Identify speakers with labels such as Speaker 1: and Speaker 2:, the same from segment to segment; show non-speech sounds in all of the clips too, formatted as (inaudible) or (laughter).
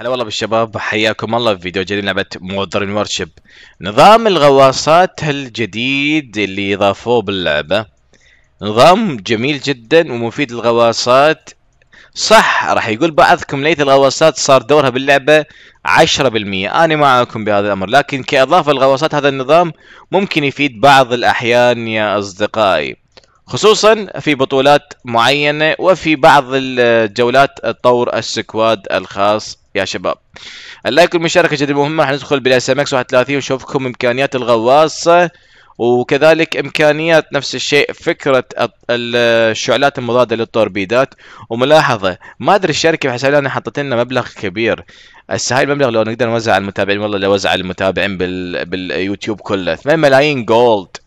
Speaker 1: هلا والله بالشباب حياكم الله في فيديو جديد لعبة مودرن وورشيب نظام الغواصات الجديد اللي اضافوه باللعبة نظام جميل جدا ومفيد للغواصات صح راح يقول بعضكم ليت الغواصات صار دورها باللعبة 10% انا معكم بهذا الامر لكن كاضافة للغواصات هذا النظام ممكن يفيد بعض الاحيان يا اصدقائي خصوصا في بطولات معينة وفي بعض الجولات طور السكواد الخاص يا شباب اللايك والمشاركه جد مهمه حندخل بالاس ام اكس 31 ونشوفكم امكانيات الغواصه وكذلك امكانيات نفس الشيء فكره الشعلات المضاده للتوربيدات وملاحظه ما ادري الشركه بحسب لنا حطت لنا مبلغ كبير هسه هاي المبلغ لو نقدر نوزع على المتابعين والله لو وزع على المتابعين بال... باليوتيوب كله 8 ملايين جولد (laughs)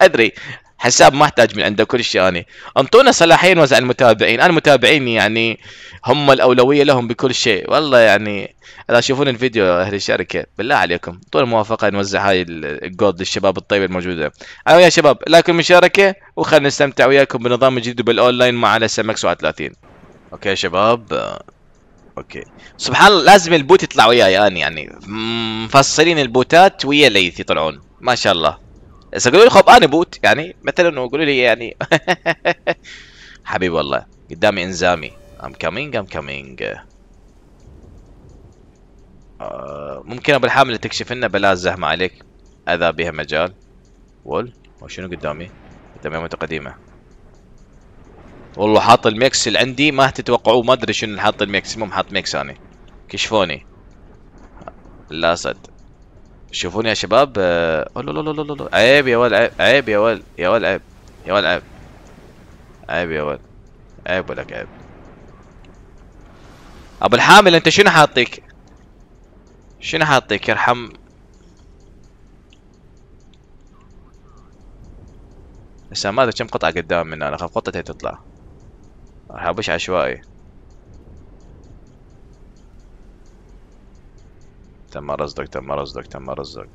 Speaker 1: ادري حساب ما احتاج من عنده كل شيء اني يعني انطونا صلاحيه نوزع المتابعين انا متابعين يعني هم الاولويه لهم بكل شيء والله يعني اذا تشوفون الفيديو اهل الشركه بالله عليكم طول موافقه نوزع هاي الجولد للشباب الطيبه الموجوده انا أيوة ويا شباب لكم مشاركه وخلنا نستمتع وياكم بالنظام الجديد بالاونلاين مع على سمك 30 اوكي يا شباب اوكي سبحان الله لازم البوت يطلع وياي انا يعني مفصلين البوتات ويا ليث يطلعون ما شاء الله اذا قالوا لي انا بوت يعني مثلا انه قالوا لي يعني (laughs) حبيبي والله قدامي انزامي ام كامينج ام كامينج ممكن ابو الحامل تكشف لنا بلا زحمه عليك اذا بها مجال وول وشنو قدامي؟ قدامي متقدمه والله حاط الميكس اللي عندي ما تتوقعوه ما ادري شنو حاط الميكس مو حاط ميكس انا كشفوني لا صد شوفوني يا شباب آه، عيب يا ول عيب يا ول يا ول عيب يا ول عيب عيب يا ول عيب ولك عيب ابو الحامل انت شنو حاطيك شنو حاطيك يرحم هسه ما ادري كم قطعه قدام من انا خاف قطعتين تطلع راح ابش عشوائي تم رصدك تم رصدك تم رصدك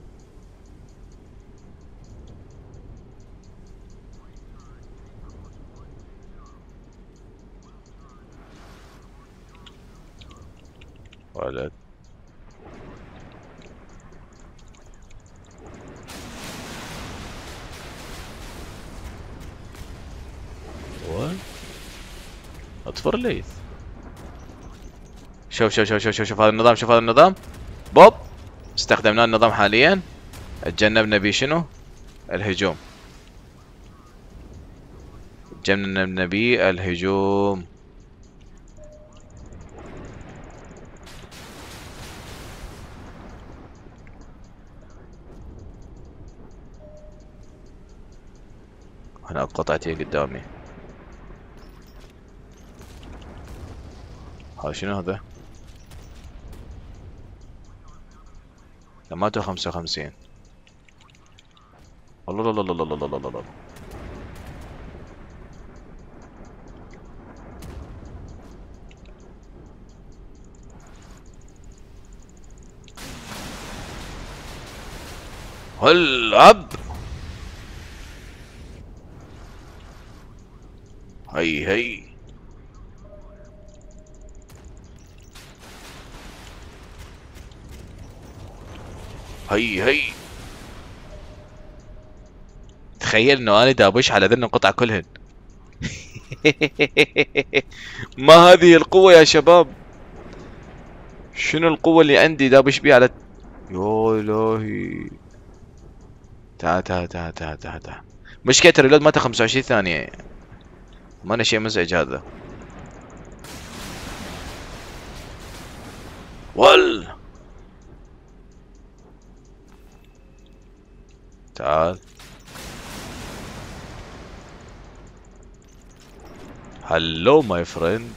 Speaker 1: ولد اطفر ليث شوف شوف شوف شوف شوف هذا النظام شوف هذا النظام بوب استخدمنا النظام حاليا تجنبنا بيه شنو الهجوم تجنبنا بيه الهجوم انا قطعتي قدامي هذا شنو هذا ماتوا 55 وخمسين الله الله الله الله الله الله هلعب هاي هاي هي هي تخيل انه انا دابش على ذن قطع كلهن (laughs) ما هذه القوة يا شباب شنو القوة اللي عندي دابش بيها على يا الهي تعال تعال تعال تعال تعال مشكلة الريلود مالته 25 ثانية ما انا شيء مزعج هذا تعال هلو ماي فريند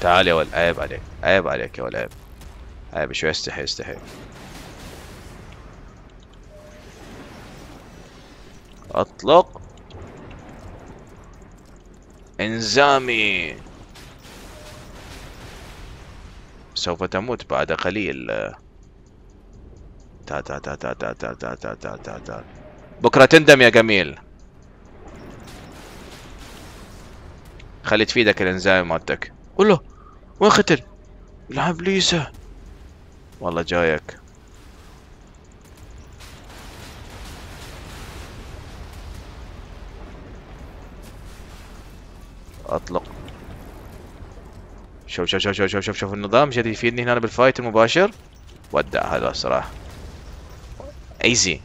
Speaker 1: تعال يا ولد عيب عليك عيب عليك يا ولد عيب عيب شوي استحي استحي اطلق انزامي سوف تموت بعد قليل تعال تعال تعال تعال تعال تعال تعال تا تا تا تا بكرة تندم يا جميل خلي تفيدك الانزايم مالتك والله وين ختل؟ العب ليسا والله جايك اطلق شوف شوف شوف شوف شوف شوف, شوف النظام جد يفيدني هنا بالفايت المباشر ودع هذا الصراحه ايزي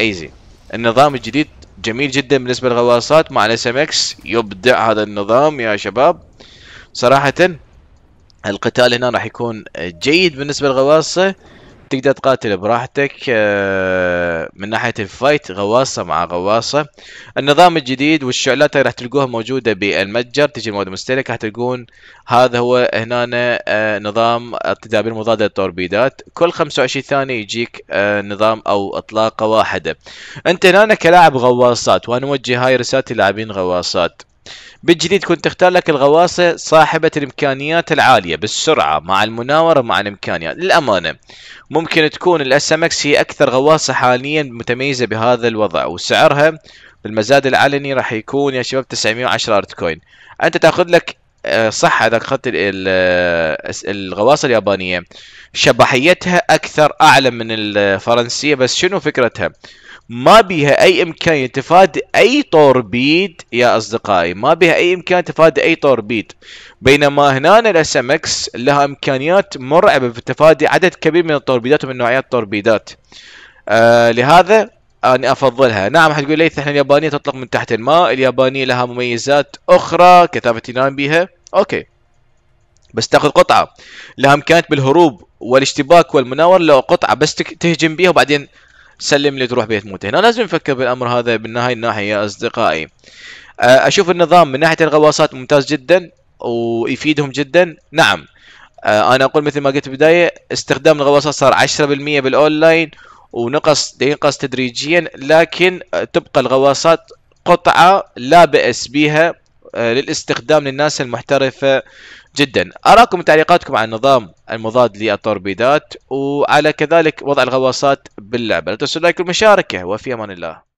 Speaker 1: ايزي النظام الجديد جميل جدا بالنسبه للغواصات مع الاس ام اكس يبدع هذا النظام يا شباب صراحه القتال هنا راح يكون جيد بالنسبه للغواصه تقدر تقاتل براحتك آه، من ناحية الفايت غواصة مع غواصة النظام الجديد والشعلات راح تلقوها موجودة بالمتجر تجي المواد المستهلكة راح تلقون هذا هو هنا آه، نظام التدابير المضادة للتوربيدات كل 25 ثانية يجيك آه، نظام أو إطلاقة واحدة أنت هنا كلاعب غواصات وأنا أوجه هاي رسالتي لاعبين غواصات بالجديد كنت تختار لك الغواصة صاحبة الامكانيات العالية بالسرعة مع المناورة مع الامكانيات للامانة ممكن تكون الاس ام اكس هي اكثر غواصة حاليا متميزة بهذا الوضع وسعرها بالمزاد العلني راح يكون يا شباب 910 ارت كوين انت تاخذ لك آه، صح اذا اخذت آه، الغواصه اليابانيه شبحيتها اكثر اعلى من الفرنسيه بس شنو فكرتها ما بيها اي امكانيه تفادي اي طوربيد يا اصدقائي ما بيها اي امكانيه تفادي اي طوربيد بينما هنا الاس ام اكس لها امكانيات مرعبه في تفادي عدد كبير من الطوربيدات ومن نوعيات الطوربيدات آه لهذا انا افضلها نعم حتقول لي احنا اليابانية تطلق من تحت الماء اليابانية لها مميزات اخرى كثافة ينام بها اوكي بس تاخذ قطعة لها امكانيات بالهروب والاشتباك والمناور لو قطعة بس تهجم بها وبعدين سلم لي تروح بيت موت هنا لازم نفكر بالامر هذا من هاي الناحيه يا اصدقائي آه، اشوف النظام من ناحيه الغواصات ممتاز جدا ويفيدهم جدا نعم آه، انا اقول مثل ما قلت بدايه استخدام الغواصات صار 10% بالاونلاين ونقص ينقص تدريجيا لكن آه، تبقى الغواصات قطعه لا باس بها آه، للاستخدام للناس المحترفة جدا أراكم تعليقاتكم عن النظام المضاد للتوربيدات وعلى كذلك وضع الغواصات باللعبة لا تنسوا اللايك والمشاركة وفي أمان الله